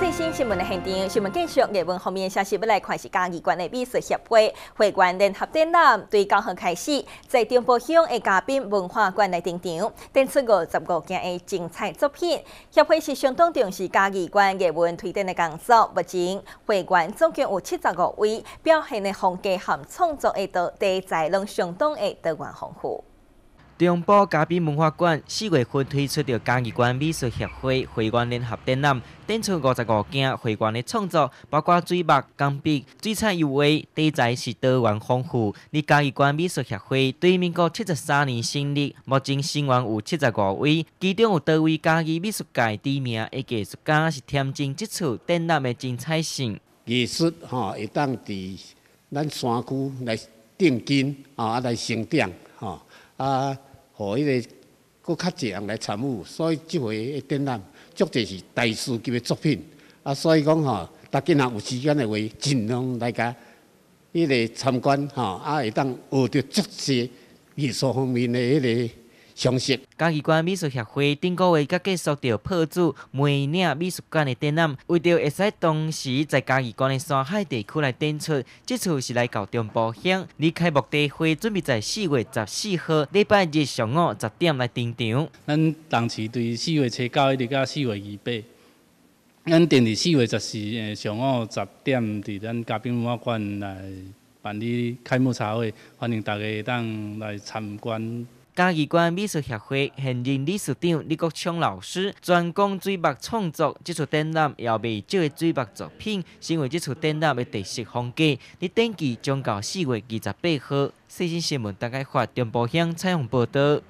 最新新闻的现场，新闻继续。日本方面消息，要来看是嘉义县的美术协会会员联合展览，对九号开始，在中部乡的嘉宾文化馆来登场，展出五十五件的精彩作品。协会是相当重视嘉义县日文推荐的工作，目前会馆总共有七十五位，表现的风格和创作的特对在拢相当的多元丰富。中部嘉宾文化馆四月份推出的嘉义县美术协会会员联合展览，展出五十五件会员的创作，包括水墨、钢笔、水彩油画，题材是多元丰富。咧嘉义县美术协会对民国七十三年成立，目前成员有七十五位，其中有多位嘉义美术界知名艺艺术家，是添进这次展览的精彩性。艺术吼会当伫咱山区来定根吼啊来成长吼啊。予迄个，搁较侪人来参与，所以即回展览足济是大师级的作品。啊，所以讲吼，大家若有时间的话，尽量大家迄个参观吼，啊会当学到足些艺术方面的迄个。嘉义关美术协会顶个月佮结束着破组梅岭美术馆的展览，为着会使同时在嘉义关的山海地区来展出，这次是来到中部乡。离开目的会准备在四月十四号礼拜日上午十点来登场。咱同时对四月七九一直到四月二八，咱定伫四月十四日上午十点伫咱嘉宾文化馆来办理开幕茶会，欢迎大家会当来参观。嘉义县美术协会现任理事长李国昌老师，专攻水墨创作，这次展览也有少的水墨作品，成为这次展览的特色风格。你登记将到四月二十八号。四心新闻大概发中报乡彩虹报道。